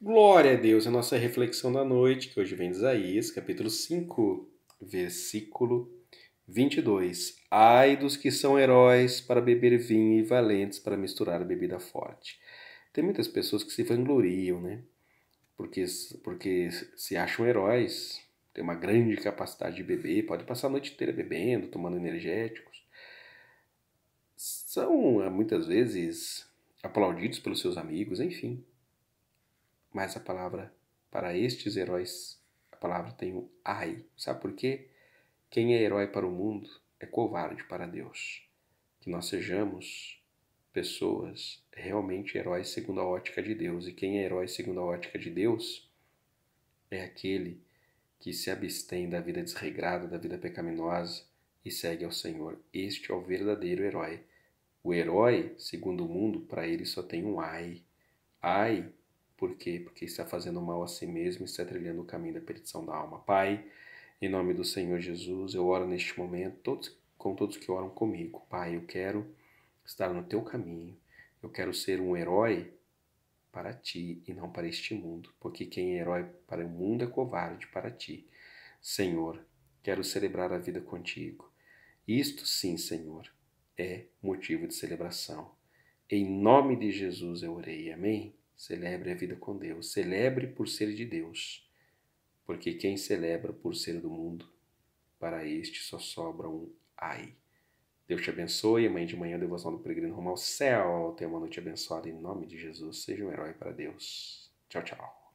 Glória a Deus, a nossa reflexão da noite, que hoje vem de Isaías, capítulo 5, versículo 22. Ai dos que são heróis para beber vinho e valentes para misturar a bebida forte. Tem muitas pessoas que se vangloriam, né? Porque, porque se acham heróis, tem uma grande capacidade de beber, pode passar a noite inteira bebendo, tomando energéticos. São, muitas vezes, aplaudidos pelos seus amigos, enfim mas a palavra para estes heróis, a palavra tem o ai. Sabe por quê? Quem é herói para o mundo é covarde para Deus. Que nós sejamos pessoas realmente heróis segundo a ótica de Deus. E quem é herói segundo a ótica de Deus é aquele que se abstém da vida desregrada, da vida pecaminosa e segue ao Senhor. Este é o verdadeiro herói. O herói, segundo o mundo, para ele só tem um ai. Ai por quê? Porque está fazendo mal a si mesmo e está trilhando o caminho da perdição da alma. Pai, em nome do Senhor Jesus, eu oro neste momento todos, com todos que oram comigo. Pai, eu quero estar no teu caminho. Eu quero ser um herói para ti e não para este mundo, porque quem é herói para o mundo é covarde para ti. Senhor, quero celebrar a vida contigo. Isto sim, Senhor, é motivo de celebração. Em nome de Jesus eu orei. Amém. Celebre a vida com Deus. Celebre por ser de Deus. Porque quem celebra por ser do mundo, para este só sobra um ai. Deus te abençoe. Amanhã de manhã, devoção do peregrino rumo ao céu. Tenha uma noite abençoada em nome de Jesus. Seja um herói para Deus. Tchau, tchau.